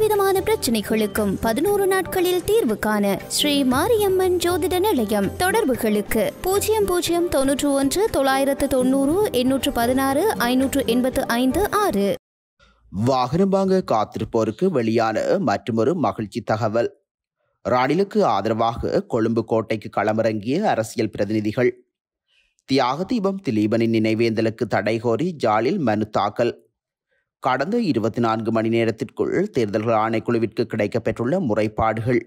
விதமான பிரச்சனைகளுக்கும் பதினோரு நாட்களில் தீர்வு காண ஸ்ரீ மாரியம்மன் ஜோதிட நிலையம் தொடர்புகளுக்கு பூஜ்ஜியம் பூஜ்ஜியம் தொன்னூற்று ஒன்று தொள்ளாயிரத்து தொண்ணூறு எண்ணூற்று பதினாறு ஐநூற்று எண்பத்து ஐந்து ஆறு வாகனம் வாங்க காத்திருப்போருக்கு வெளியான மற்றொரு மகிழ்ச்சி தகவல் ராணிலுக்கு ஆதரவாக கொழும்பு கோட்டைக்கு களமிறங்கிய அரசியல் பிரதிநிதிகள் தியாக தீபம் திலீபனின் நினைவேந்தலுக்கு தடை கோரி ஜாலில் மனு தாக்கல் கடந்த இருபத்தி நான்கு மணி நேரத்திற்குள் தேர்தல்கள் ஆணைக்குழுவிற்கு கிடைக்கப்பெற்றுள்ள முறைப்பாடுகள்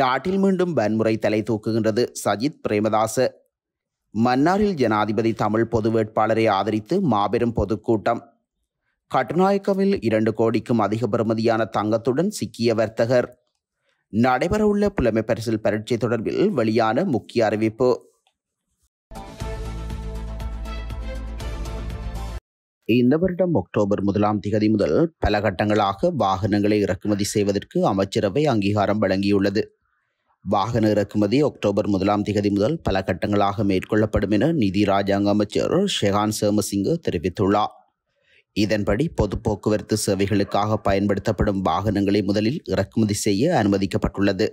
நாட்டில் மீண்டும் வன்முறை தலை தூக்குகின்றது சஜித் பிரேமதாச மன்னாரில் ஜனாதிபதி தமிழ் பொது வேட்பாளரை ஆதரித்து மாபெரும் பொதுக்கூட்டம் கட்டுநாயக்கவில் இரண்டு கோடிக்கும் அதிக பெறுமதியான தங்கத்துடன் சிக்கிய வர்த்தகர் நடைபெறவுள்ள புலமை பரிசில் பரீட்சை தொடர்பில் வெளியான முக்கிய அறிவிப்பு இந்த வருடம் அக்டோபர் முதலாம் திகதி முதல் பல கட்டங்களாக வாகனங்களை இறக்குமதி செய்வதற்கு அமைச்சரவை அங்கீகாரம் வழங்கியுள்ளது வாகன இறக்குமதி அக்டோபர் முதலாம் திகதி முதல் பல கட்டங்களாக மேற்கொள்ளப்படும் என நிதி ராஜாங்க அமைச்சர் ஷெகான் சேமசிங்க தெரிவித்துள்ளார் இதன்படி பொது போக்குவரத்து சேவைகளுக்காக பயன்படுத்தப்படும் வாகனங்களை முதலில் இறக்குமதி செய்ய அனுமதிக்கப்பட்டுள்ளது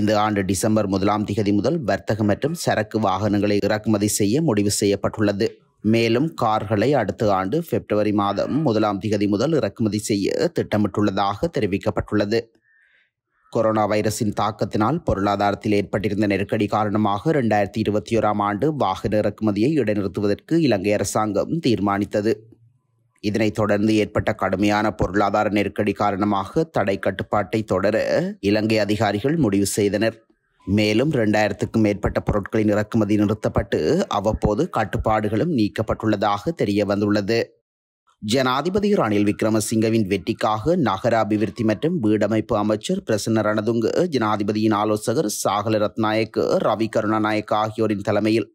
இந்த ஆண்டு டிசம்பர் முதலாம் திகதி முதல் வர்த்தகம் மற்றும் சரக்கு வாகனங்களை இறக்குமதி செய்ய முடிவு செய்யப்பட்டுள்ளது மேலும் கார்களை அடுத்த ஆண்டு பிப்ரவரி மாதம் முதலாம் திகதி முதல் இறக்குமதி செய்ய திட்டமிட்டுள்ளதாக தெரிவிக்கப்பட்டுள்ளது கொரோனா வைரஸின் தாக்கத்தினால் பொருளாதாரத்தில் ஏற்பட்டிருந்த நெருக்கடி காரணமாக இரண்டாயிரத்தி இருபத்தி ஓராம் ஆண்டு வாகன இறக்குமதியை இடைநிறுத்துவதற்கு இலங்கை அரசாங்கம் தீர்மானித்தது இதனைத் தொடர்ந்து ஏற்பட்ட கடுமையான பொருளாதார நெருக்கடி காரணமாக தடை கட்டுப்பாட்டை தொடர இலங்கை அதிகாரிகள் முடிவு செய்தனர் மேலும் இரண்டாயிரத்துக்கும் மேற்பட்ட பொருட்களின் இறக்குமதி நிறுத்தப்பட்டு அவ்வப்போது கட்டுப்பாடுகளும் நீக்கப்பட்டுள்ளதாக தெரிய வந்துள்ளது ஜனாதிபதி ரணில் விக்ரமசிங்கவின் வெற்றிக்காக நகர அபிவிருத்தி மற்றும் வீடமைப்பு அமைச்சர் பிரசன்ன ரணதுங்கு ஜனாதிபதியின் ஆலோசகர் சாகல ரத்நாயக்கு ரவி கருணாநாயக் ஆகியோரின் தலைமையில்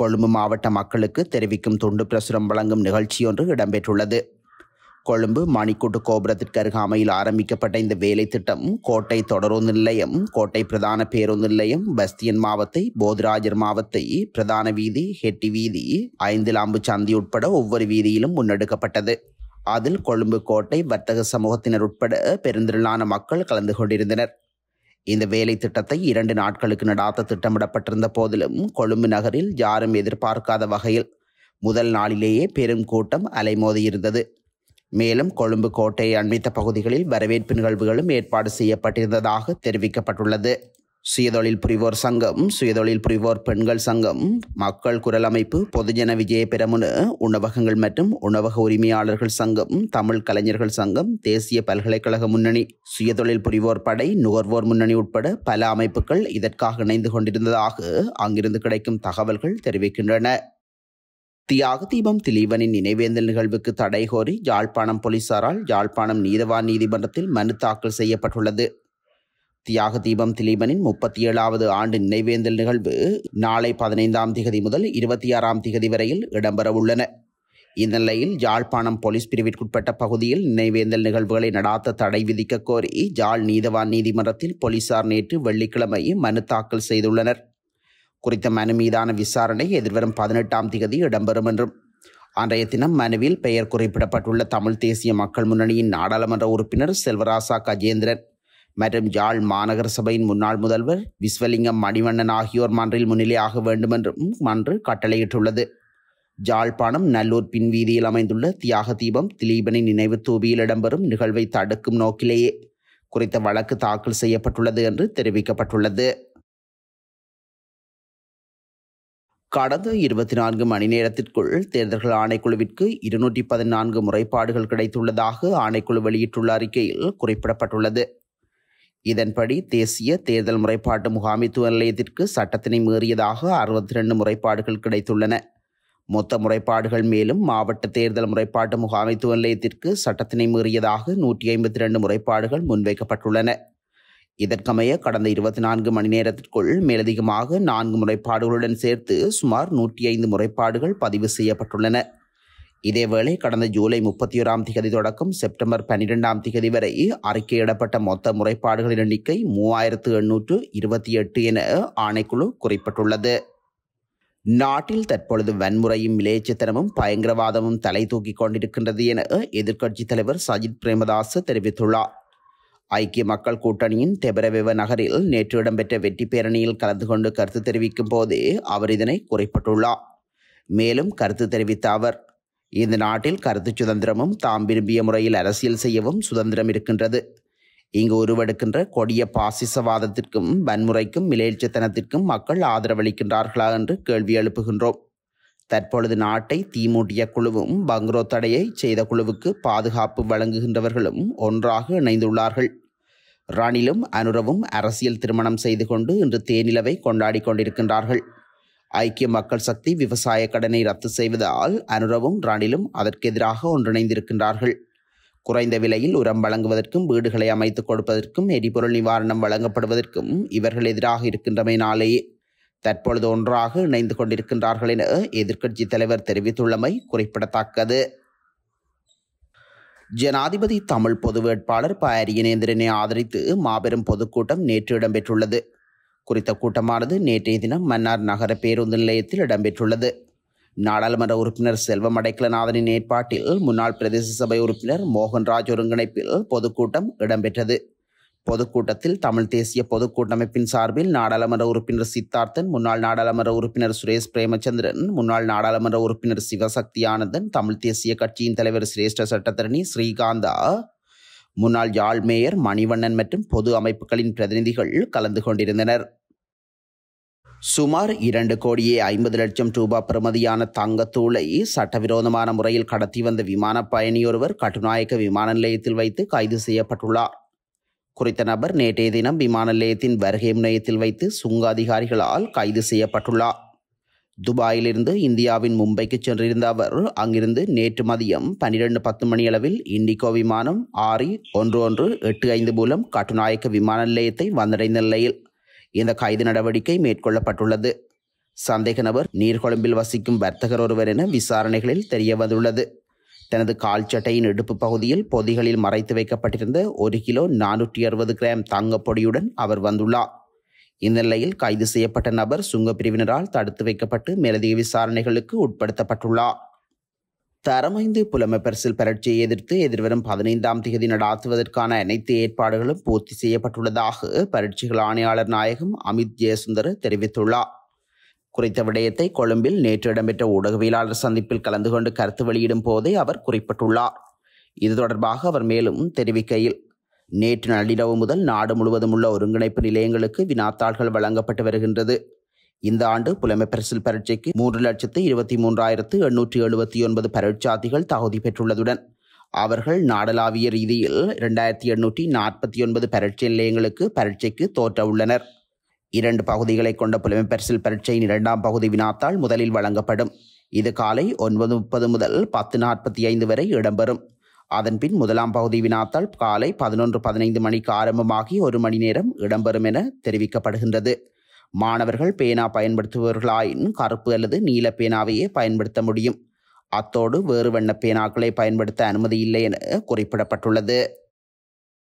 கொழும்பு மாவட்ட மக்களுக்கு தெரிவிக்கும் தொண்டு பிரசுரம் வழங்கும் நிகழ்ச்சியொன்று இடம்பெற்றுள்ளது கொழும்பு மணிக்கூட்டு கோபுரத்திற்கு அருகாமையில் ஆரம்பிக்கப்பட்ட இந்த வேலை திட்டம் கோட்டை தொடரோந்து நிலையம் கோட்டை பிரதான பேருந்து நிலையம் பஸ்தியன் மாவத்தை போதராஜர் மாவத்தை பிரதான வீதி ஹெட்டி வீதி ஐந்திலாம்பு சந்தி உட்பட ஒவ்வொரு வீதியிலும் முன்னெடுக்கப்பட்டது அதில் கொழும்பு கோட்டை வர்த்தக சமூகத்தினர் உட்பட பெருந்திரளான மக்கள் கலந்து கொண்டிருந்தனர் இந்த வேலை திட்டத்தை இரண்டு நாட்களுக்கு நடாத்த திட்டமிடப்பட்டிருந்த போதிலும் கொழும்பு நகரில் யாரும் எதிர்பார்க்காத வகையில் முதல் நாளிலேயே பெரும் கூட்டம் அலைமோதியிருந்தது மேலும் கொழும்பு கோட்டை அண்மித்த பகுதிகளில் வரவேற்பு நிகழ்வுகளும் ஏற்பாடு செய்யப்பட்டிருந்ததாக தெரிவிக்கப்பட்டுள்ளது சுயதொழில் புரிவோர் சங்கம் சுயதொழில் புரிவோர் பெண்கள் சங்கம் மக்கள் குரல் அமைப்பு பொதுஜன விஜய பெரமுன உணவகங்கள் மற்றும் உணவக உரிமையாளர்கள் சங்கம் தமிழ் கலைஞர்கள் சங்கம் தேசிய பல்கலைக்கழக முன்னணி சுயதொழில் புரிவோர் படை நுகர்வோர் முன்னணி உட்பட பல அமைப்புகள் இதற்காக இணைந்து கொண்டிருந்ததாக அங்கிருந்து கிடைக்கும் தகவல்கள் தெரிவிக்கின்றன தீபம் திலீபனின் நினைவேந்தல் நிகழ்வுக்கு தடை கோரி யாழ்ப்பாணம் போலீசாரால் யாழ்ப்பாணம் நீதவான் நீதிமன்றத்தில் மனு தாக்கல் செய்யப்பட்டுள்ளது தீபம் திலீபனின் முப்பத்தி ஏழாவது ஆண்டு நினைவேந்தல் நிகழ்வு நாளை பதினைந்தாம் திகதி முதல் இருபத்தி ஆறாம் திகதி வரையில் இடம்பெறவுள்ளன இந்த நிலையில் யாழ்ப்பாணம் போலீஸ் பிரிவிற்குட்பட்ட பகுதியில் நினைவேந்தல் நிகழ்வுகளை நடாத்த தடை விதிக்க கோரி யாழ் நீதவான் நீதிமன்றத்தில் போலீசார் நேற்று வெள்ளிக்கிழமை மனு தாக்கல் செய்துள்ளனர் குறித்த மனு மீதான விசாரணை எதிர்வரும் பதினெட்டாம் தேதி இடம்பெறும் என்றும் அன்றைய தினம் மனுவில் பெயர் குறிப்பிடப்பட்டுள்ள தமிழ் தேசிய மக்கள் முன்னணியின் நாடாளுமன்ற உறுப்பினர் செல்வராசா கஜேந்திரன் மற்றும் யாழ் மாநகர சபையின் முன்னாள் முதல்வர் விஸ்வலிங்கம் மணிவண்ணன் ஆகியோர் மன்றில் முன்னிலையாக வேண்டும் என்றும் மன்று கட்டளையிட்டுள்ளது ஜாழ்ப்பாணம் நல்லூர் பின்வீதியில் அமைந்துள்ள தியாக தீபம் திலீபனின் நினைவு தூபியில் இடம்பெறும் நிகழ்வை தடுக்கும் நோக்கிலேயே குறித்த வழக்கு தாக்கல் செய்யப்பட்டுள்ளது என்று தெரிவிக்கப்பட்டுள்ளது கடந்த இருபத்தி நான்கு மணி நேரத்திற்குள் தேர்தல்கள் ஆணைக்குழுவிற்கு இருநூற்றி பதினான்கு முறைப்பாடுகள் கிடைத்துள்ளதாக ஆணைக்குழு வெளியிட்டுள்ள அறிக்கையில் குறிப்பிடப்பட்டுள்ளது இதன்படி தேசிய தேர்தல் முறைப்பாட்டு முகாமைத்துவ நிலையத்திற்கு சட்டத்தினை மீறியதாக அறுபத்தி ரெண்டு முறைப்பாடுகள் கிடைத்துள்ளன மொத்த முறைப்பாடுகள் மேலும் மாவட்ட தேர்தல் முறைப்பாட்டு முகாமைத்துவ நிலையத்திற்கு சட்டத்தினை மீறியதாக நூற்றி ஐம்பத்தி ரெண்டு முறைப்பாடுகள் முன்வைக்கப்பட்டுள்ளன இதற்கமைய கடந்த இருபத்தி நான்கு மணி நேரத்திற்குள் மேலதிகமாக நான்கு முறைப்பாடுகளுடன் சேர்த்து சுமார் நூற்றி ஐந்து முறைப்பாடுகள் பதிவு செய்யப்பட்டுள்ளன இதேவேளை கடந்த ஜூலை முப்பத்தி ஓராம் திகதி தொடக்கம் செப்டம்பர் பன்னிரெண்டாம் திகதி வரை அறிக்கையிடப்பட்ட மொத்த முறைப்பாடுகளின் எண்ணிக்கை மூவாயிரத்து எண்ணூற்று இருபத்தி எட்டு என ஆணைக்குழு குறிப்பிட்டுள்ளது நாட்டில் தற்பொழுது வன்முறையும் இளையச்சத்தனமும் பயங்கரவாதமும் தலை தூக்கி கொண்டிருக்கின்றது என எதிர்க்கட்சித் தலைவர் சஜித் பிரேமதாஸ் தெரிவித்துள்ளார் ஐக்கிய மக்கள் கூட்டணியின் தெபரவெவ நகரில் நேற்று இடம்பெற்ற வெற்றி பேரணியில் கலந்து கொண்டு கருத்து தெரிவிக்கும் போதே அவர் இதனை குறிப்பிட்டுள்ளார் மேலும் கருத்து தெரிவித்த அவர் இந்த நாட்டில் கருத்து சுதந்திரமும் தாம் விரும்பிய முறையில் அரசியல் செய்யவும் சுதந்திரம் இருக்கின்றது இங்கு உருவெடுக்கின்ற கொடிய பாசிசவாதத்திற்கும் வன்முறைக்கும் மிலேச்சத்தனத்திற்கும் மக்கள் ஆதரவளிக்கின்றார்களா என்று கேள்வி எழுப்புகின்றோம் தற்பொழுது நாட்டை தீமூட்டிய குழுவும் பங்க்ரோ தடையை செய்த குழுவுக்கு பாதுகாப்பு வழங்குகின்றவர்களும் ஒன்றாக இணைந்துள்ளார்கள் ராணிலும் அனுரவும் அரசியல் திருமணம் செய்து கொண்டு இன்று தேனிலவை கொண்டாடி கொண்டிருக்கின்றார்கள் ஐக்கிய மக்கள் சக்தி விவசாய கடனை ரத்து செய்வதால் அனுரவும் ராணிலும் அதற்கு எதிராக ஒன்றிணைந்திருக்கின்றார்கள் குறைந்த விலையில் உரம் வழங்குவதற்கும் வீடுகளை அமைத்துக் கொடுப்பதற்கும் எரிபொருள் நிவாரணம் வழங்கப்படுவதற்கும் இவர்கள் எதிராக இருக்கின்றமையினாலேயே தற்பொழுது ஒன்றாக இணைந்து கொண்டிருக்கின்றார்கள் என எதிர்க்கட்சித் தலைவர் தெரிவித்துள்ளமை குறிப்பிடத்தக்கது ஜனாதிபதி தமிழ் பொது வேட்பாளர் ப அரியநேந்திரனை ஆதரித்து மாபெரும் பொதுக்கூட்டம் நேற்று இடம்பெற்றுள்ளது குறித்த கூட்டமானது நேற்றைய தினம் மன்னார் நகர பேருந்து நிலையத்தில் இடம்பெற்றுள்ளது நாடாளுமன்ற உறுப்பினர் செல்வம் அடைக்கலநாதனின் ஏற்பாட்டில் முன்னாள் பிரதேச சபை உறுப்பினர் மோகன்ராஜ் ஒருங்கிணைப்பில் பொதுக்கூட்டம் இடம்பெற்றது பொதுக்கூட்டத்தில் தமிழ் தேசிய பொதுக்கூட்டமைப்பின் சார்பில் நாடாளுமன்ற உறுப்பினர் சித்தார்த்தன் முன்னாள் நாடாளுமன்ற உறுப்பினர் சுரேஷ் பிரேமச்சந்திரன் முன்னாள் நாடாளுமன்ற உறுப்பினர் சிவசக்தி ஆனந்தன் தமிழ் தேசிய கட்சியின் தலைவர் சிரேஷ்ட சட்டத்தரணி ஸ்ரீகாந்தா முன்னாள் யாழ் மேயர் மணிவண்ணன் மற்றும் பொது அமைப்புகளின் பிரதிநிதிகள் கலந்து கொண்டிருந்தனர் சுமார் இரண்டு கோடியே ஐம்பது லட்சம் ரூபாய் பெறுமதியான தங்கத்தூளை சட்டவிரோதமான முறையில் கடத்தி வந்த விமான பயணியொருவர் கட்டுநாயக்க விமான நிலையத்தில் வைத்து கைது செய்யப்பட்டுள்ளார் குறித்த நபர் நேற்றைய தினம் விமான நிலையத்தின் வருகை முனையத்தில் வைத்து சுங்க அதிகாரிகளால் கைது செய்யப்பட்டுள்ளார் துபாயிலிருந்து இந்தியாவின் மும்பைக்கு சென்றிருந்த அவர் அங்கிருந்து நேற்று மதியம் பன்னிரண்டு பத்து மணியளவில் இண்டிகோ விமானம் ஆறு ஒன்று ஒன்று எட்டு ஐந்து மூலம் கட்டுநாயக்க விமான நிலையத்தை வந்தடைந்த நிலையில் இந்த கைது நடவடிக்கை மேற்கொள்ளப்பட்டுள்ளது சந்தேக நபர் நீர்கொழும்பில் வசிக்கும் வர்த்தகர் ஒருவர் என விசாரணைகளில் தெரியவந்துள்ளது தனது கால் சட்டையின் இடுப்பு பகுதியில் பொதிகளில் மறைத்து வைக்கப்பட்டிருந்த ஒரு கிலோ நானூற்றி அறுபது கிராம் தாங்கப்பொடியுடன் அவர் வந்துள்ளார் இந்நிலையில் கைது செய்யப்பட்ட நபர் சுங்கப்பிரிவினரால் தடுத்து வைக்கப்பட்டு மேலதிக விசாரணைகளுக்கு உட்படுத்தப்பட்டுள்ளார் தரமைந்து புலமை பரிசில் பரட்சியை எதிர்த்து எதிர்வரும் பதினைந்தாம் தேதி நடாத்துவதற்கான அனைத்து ஏற்பாடுகளும் பூர்த்தி செய்யப்பட்டுள்ளதாக பரட்சிகள் ஆணையாளர் நாயகம் அமித் ஜெயசுந்தர் தெரிவித்துள்ளார் குறித்த விடயத்தை கொழும்பில் நேற்று இடம்பெற்ற ஊடகவியலாளர் சந்திப்பில் கலந்து கொண்டு கருத்து வெளியிடும் போதே அவர் குறிப்பிட்டுள்ளார் இது தொடர்பாக அவர் மேலும் தெரிவிக்கையில் நேற்று நள்ளிரவு முதல் நாடு முழுவதும் உள்ள ஒருங்கிணைப்பு நிலையங்களுக்கு வினாத்தாள்கள் வழங்கப்பட்டு வருகின்றது இந்த ஆண்டு புலமை பரிசில் பரீட்சைக்கு மூன்று லட்சத்து இருபத்தி மூன்றாயிரத்து எண்ணூற்றி எழுபத்தி ஒன்பது பரீட்சார்த்திகள் தகுதி பெற்றுள்ளதுடன் அவர்கள் நாடளாவிய ரீதியில் இரண்டாயிரத்தி எண்ணூற்றி நாற்பத்தி ஒன்பது பரீட்சை நிலையங்களுக்கு பரீட்சைக்கு தோற்ற உள்ளனர் இரண்டு பகுதிகளை கொண்ட புலமைப்பரிசில் பரீட்சையின் இரண்டாம் பகுதி வினாத்தாள் முதலில் வழங்கப்படும் இது காலை ஒன்பது முப்பது முதல் பத்து நாற்பத்தி ஐந்து வரை இடம்பெறும் அதன்பின் முதலாம் பகுதி வினாத்தாள் காலை பதினொன்று பதினைந்து மணிக்கு ஆரம்பமாகி ஒரு மணி நேரம் இடம்பெறும் என தெரிவிக்கப்படுகின்றது மாணவர்கள் பேனா பயன்படுத்துபவர்களாயின் கருப்பு அல்லது நீல பேனாவையே பயன்படுத்த முடியும் அத்தோடு வேறு வண்ண பேனாக்களை பயன்படுத்த அனுமதி இல்லை என குறிப்பிடப்பட்டுள்ளது